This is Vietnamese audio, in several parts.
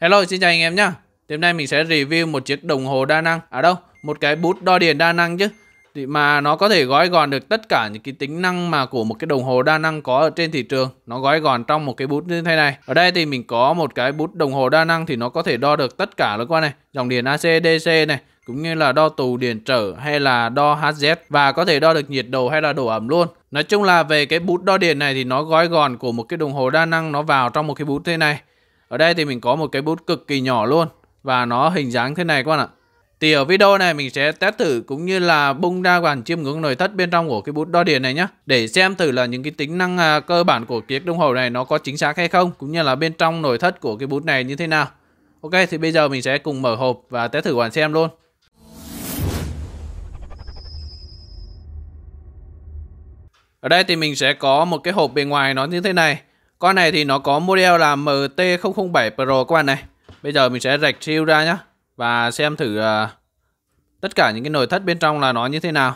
Hello, xin chào anh em nhé. Hôm nay mình sẽ review một chiếc đồng hồ đa năng. À đâu, một cái bút đo điện đa năng chứ. Thì mà nó có thể gói gọn được tất cả những cái tính năng mà của một cái đồng hồ đa năng có ở trên thị trường. Nó gói gọn trong một cái bút như thế này. Ở đây thì mình có một cái bút đồng hồ đa năng thì nó có thể đo được tất cả luôn qua này. Dòng điện AC, DC này, cũng như là đo tù điện trở hay là đo HZ và có thể đo được nhiệt độ hay là độ ẩm luôn. Nói chung là về cái bút đo điện này thì nó gói gọn của một cái đồng hồ đa năng nó vào trong một cái bút thế này. Ở đây thì mình có một cái bút cực kỳ nhỏ luôn và nó hình dáng thế này các bạn ạ. Thì ở video này mình sẽ test thử cũng như là bung ra hoàn chiêm ngưỡng nội thất bên trong của cái bút đo điện này nhé. Để xem thử là những cái tính năng à, cơ bản của chiếc đồng hồ này nó có chính xác hay không. Cũng như là bên trong nội thất của cái bút này như thế nào. Ok thì bây giờ mình sẽ cùng mở hộp và test thử hoàn xem luôn. Ở đây thì mình sẽ có một cái hộp bên ngoài nó như thế này. Con này thì nó có model là MT007 Pro các bạn này. Bây giờ mình sẽ rạch siêu ra nhé Và xem thử uh, tất cả những cái nội thất bên trong là nó như thế nào.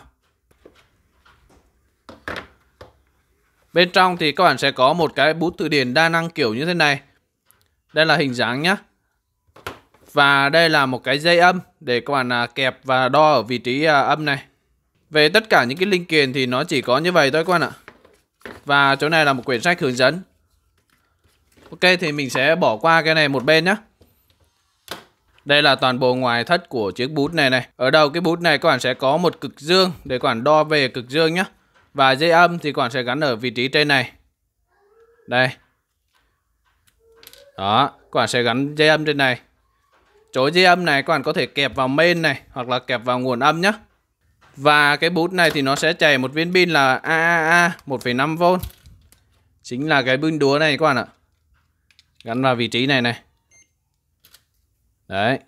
Bên trong thì các bạn sẽ có một cái bút từ điển đa năng kiểu như thế này. Đây là hình dáng nhé Và đây là một cái dây âm để các bạn uh, kẹp và đo ở vị trí uh, âm này. Về tất cả những cái linh kiện thì nó chỉ có như vậy thôi các bạn ạ. Và chỗ này là một quyển sách hướng dẫn Ok thì mình sẽ bỏ qua cái này một bên nhé đây là toàn bộ ngoài thất của chiếc bút này này. Ở đầu cái bút này các bạn sẽ có một cực dương để quản đo về cực dương nhé. Và dây âm thì các bạn sẽ gắn ở vị trí trên này. Đây. Đó, các bạn sẽ gắn dây âm trên này. Chỗ dây âm này các bạn có thể kẹp vào main này hoặc là kẹp vào nguồn âm nhé. Và cái bút này thì nó sẽ chảy một viên pin là AAA 1,5V. Chính là cái pin đúa này các bạn ạ gắn vào vị trí này này đấy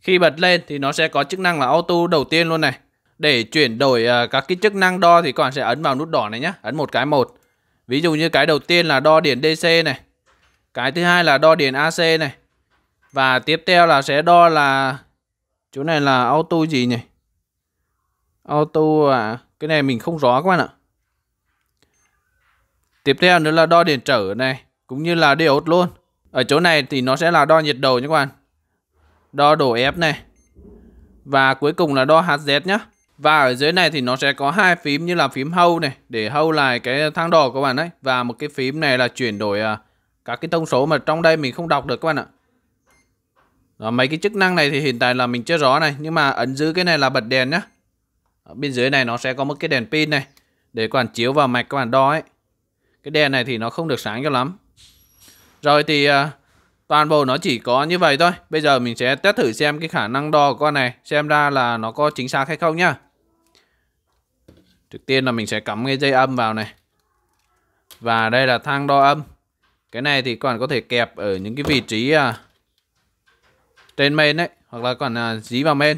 khi bật lên thì nó sẽ có chức năng là auto đầu tiên luôn này để chuyển đổi uh, các cái chức năng đo thì các bạn sẽ ấn vào nút đỏ này nhé ấn một cái một ví dụ như cái đầu tiên là đo điện DC này cái thứ hai là đo điện AC này và tiếp theo là sẽ đo là chỗ này là auto gì nhỉ auto à cái này mình không rõ các bạn ạ Tiếp theo nữa là đo điện trở này, cũng như là diode luôn. Ở chỗ này thì nó sẽ là đo nhiệt độ nha các bạn. Đo độ ép này. Và cuối cùng là đo hạt Z nhé. Và ở dưới này thì nó sẽ có hai phím như là phím hâu này để hâu lại cái thang đỏ các bạn ấy và một cái phím này là chuyển đổi à, các cái thông số mà trong đây mình không đọc được các bạn ạ. Đó, mấy cái chức năng này thì hiện tại là mình chưa rõ này nhưng mà ấn giữ cái này là bật đèn nhá. Ở bên dưới này nó sẽ có một cái đèn pin này để quản chiếu vào mạch các bạn đo ấy cái đèn này thì nó không được sáng cho lắm rồi thì uh, toàn bộ nó chỉ có như vậy thôi bây giờ mình sẽ test thử xem cái khả năng đo của con này xem ra là nó có chính xác hay không nhá trước tiên là mình sẽ cắm cái dây âm vào này và đây là thang đo âm cái này thì còn có thể kẹp ở những cái vị trí uh, trên main đấy hoặc là còn uh, dí vào main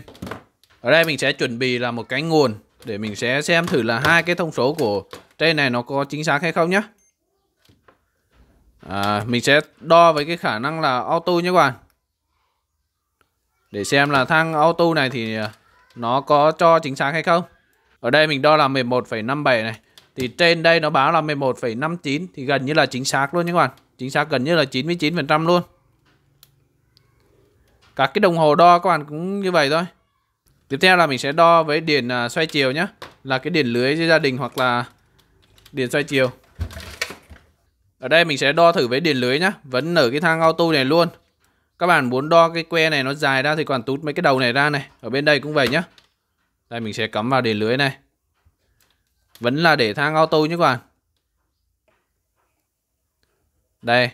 ở đây mình sẽ chuẩn bị là một cái nguồn để mình sẽ xem thử là hai cái thông số của trên này nó có chính xác hay không nhé à, mình sẽ đo với cái khả năng là auto nhé các bạn để xem là thang auto này thì à, nó có cho chính xác hay không ở đây mình đo là 11,57 này thì trên đây nó báo là 11,59 thì gần như là chính xác luôn nhé các bạn chính xác gần như là 99% luôn các cái đồng hồ đo các bạn cũng như vậy thôi tiếp theo là mình sẽ đo với điện à, xoay chiều nhé là cái điện lưới gia đình hoặc là điện xoay chiều ở đây mình sẽ đo thử với điện lưới nhá. Vẫn ở cái thang auto này luôn. Các bạn muốn đo cái que này nó dài ra thì còn tút mấy cái đầu này ra này. Ở bên đây cũng vậy nhá. Đây mình sẽ cắm vào điện lưới này. Vẫn là để thang auto nhé các bạn. Đây.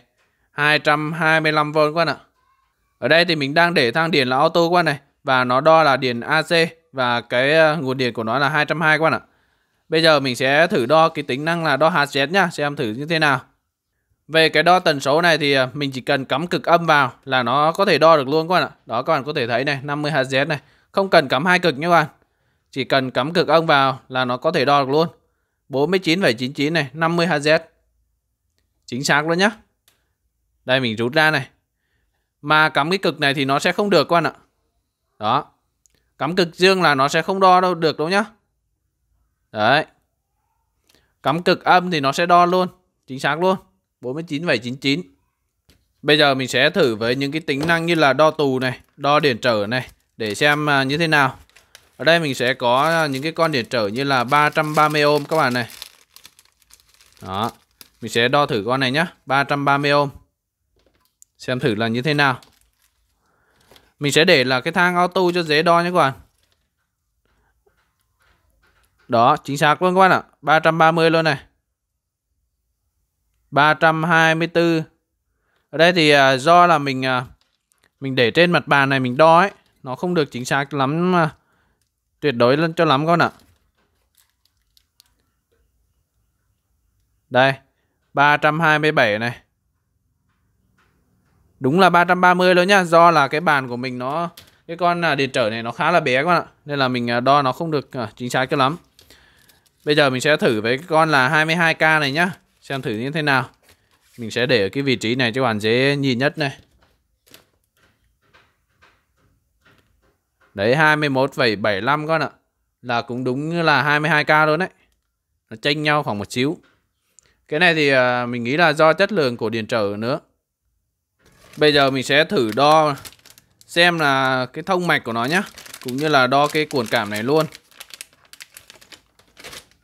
225V các bạn ạ. Ở đây thì mình đang để thang điện là auto các bạn này. Và nó đo là điện AC. Và cái ờ, nguồn điện của nó là 220 các bạn ạ. Bây giờ mình sẽ thử đo cái tính năng là đo hạt xét nhá. Xem thử như thế nào. Về cái đo tần số này thì à, mình chỉ cần cắm cực âm vào là nó có thể đo được luôn các bạn ạ. Đó các bạn có thể thấy này, 50 Hz này, không cần cắm hai cực nhé các bạn. Chỉ cần cắm cực âm vào là nó có thể đo được luôn. 49,99 này, 50 Hz. Chính xác luôn nhá. Đây mình rút ra này. Mà cắm cái cực này thì nó sẽ không được các bạn ạ. Đó. Cắm cực dương là nó sẽ không đo đâu được đâu nhá. Đấy. Cắm cực âm thì nó sẽ đo luôn, chính xác luôn. 49799. Bây giờ mình sẽ thử với những cái tính năng như là đo tù này, đo điện trở này để xem à, như thế nào. Ở đây mình sẽ có những cái con điện trở như là 330 ohm các bạn này. Đó, mình sẽ đo thử con này nhá, 330 ohm. Xem thử là như thế nào. Mình sẽ để là cái thang auto cho dễ đo nhé các bạn. Đó, chính xác luôn các bạn ạ. 330 luôn này. 324. Ở đây thì à, do là mình à, mình để trên mặt bàn này mình đo ấy, nó không được chính xác lắm à, tuyệt đối lên cho lắm con ạ. Đây, 327 này. Đúng là 330 luôn nhá, do là cái bàn của mình nó cái con điện trở này nó khá là bé các ạ. Nên là mình đo nó không được chính xác cho lắm. Bây giờ mình sẽ thử với cái con là 22k này nhá xem thử như thế nào mình sẽ để ở cái vị trí này cho bạn dễ nhìn nhất này đấy 21,75 con ạ là cũng đúng là 22k luôn đấy nó chênh nhau khoảng một xíu cái này thì à, mình nghĩ là do chất lượng của điện trở nữa bây giờ mình sẽ thử đo xem là cái thông mạch của nó nhá cũng như là đo cái cuộn cảm này luôn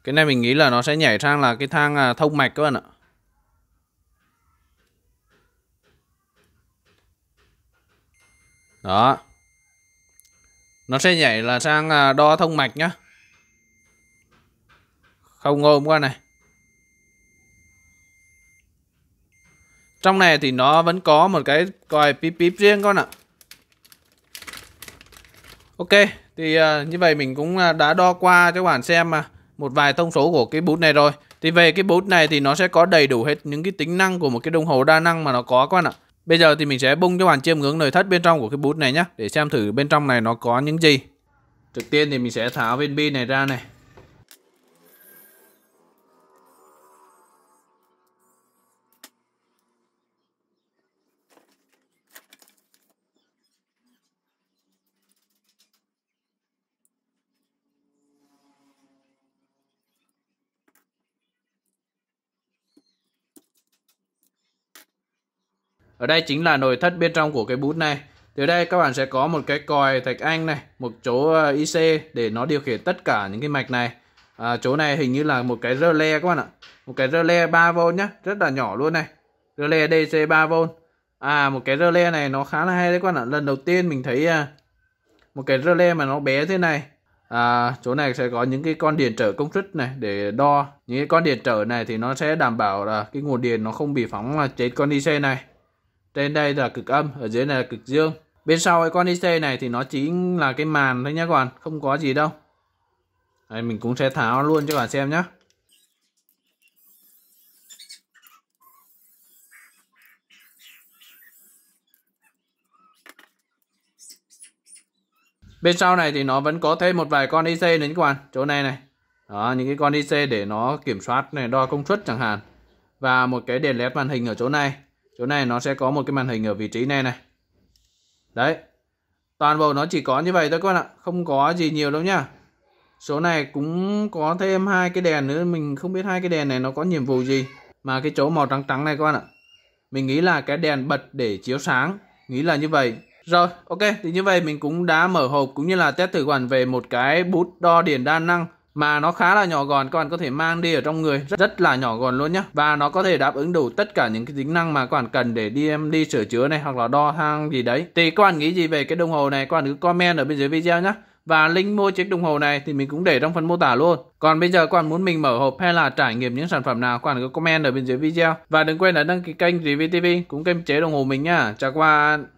cái này mình nghĩ là nó sẽ nhảy sang là cái thang à, thông mạch các bạn ạ. Đó. Nó sẽ nhảy là sang à, đo thông mạch nhá. Không ôm qua này. Trong này thì nó vẫn có một cái còi píp píp riêng con ạ. Ok, thì à, như vậy mình cũng đã đo qua cho các bạn xem mà một vài thông số của cái bút này rồi. Thì về cái bút này thì nó sẽ có đầy đủ hết những cái tính năng của một cái đồng hồ đa năng mà nó có các bạn ạ. Bây giờ thì mình sẽ bung cho bạn chiêm ngưỡng nội thất bên trong của cái bút này nhé để xem thử bên trong này nó có những gì. Trước tiên thì mình sẽ tháo viên pin này ra này. Ở đây chính là nội thất bên trong của cái bút này. Từ đây các bạn sẽ có một cái còi thạch anh này, một chỗ ờ, IC để nó điều khiển tất cả những cái mạch này. À, chỗ này hình như là một cái rơ le các bạn ạ. Một cái rơ le 3V nhá, rất là nhỏ luôn này. Rơ le DC 3V. À một cái rơ le này nó khá là hay đấy các bạn ạ. Lần đầu tiên mình thấy à, một cái rơ le mà nó bé thế này. À, chỗ này sẽ có những cái con điện trở công suất này để đo. Những cái con điện trở này thì nó sẽ đảm bảo là cái nguồn điện nó không bị phóng chết con IC này trên đây là cực âm ở dưới này là cực dương bên sau cái con IC này thì nó chính là cái màn thôi nhé các bạn không có gì đâu đây, mình cũng sẽ tháo luôn cho các bạn xem nhé bên sau này thì nó vẫn có thêm một vài con IC nữa các bạn chỗ này này đó, những cái con IC để nó kiểm soát này đo công suất chẳng hạn và một cái đèn led màn hình ở chỗ này chỗ này nó sẽ có một cái màn hình ở vị trí này này đấy toàn bộ nó chỉ có như vậy thôi các bạn ạ không có gì nhiều đâu nhá số này cũng có thêm hai cái đèn nữa mình không biết hai cái đèn này nó có nhiệm vụ gì mà cái chỗ màu trắng trắng này các bạn ạ mình nghĩ là cái đèn bật để chiếu sáng nghĩ là như vậy rồi ok thì như vậy mình cũng đã mở hộp cũng như là test thử hoàn về một cái bút đo điện đa năng mà nó khá là nhỏ gọn các bạn có thể mang đi ở trong người rất, rất là nhỏ gọn luôn nhá và nó có thể đáp ứng đủ tất cả những cái tính năng mà các bạn cần để đi em đi sửa chữa này hoặc là đo hang gì đấy thì các bạn nghĩ gì về cái đồng hồ này các bạn cứ comment ở bên dưới video nhá và link mua chiếc đồng hồ này thì mình cũng để trong phần mô tả luôn. Còn bây giờ các bạn muốn mình mở hộp hay là trải nghiệm những sản phẩm nào các bạn cứ comment ở bên dưới video. Và đừng quên là đăng ký kênh Review TV cũng kênh chế đồng hồ mình nhá Chào các bạn.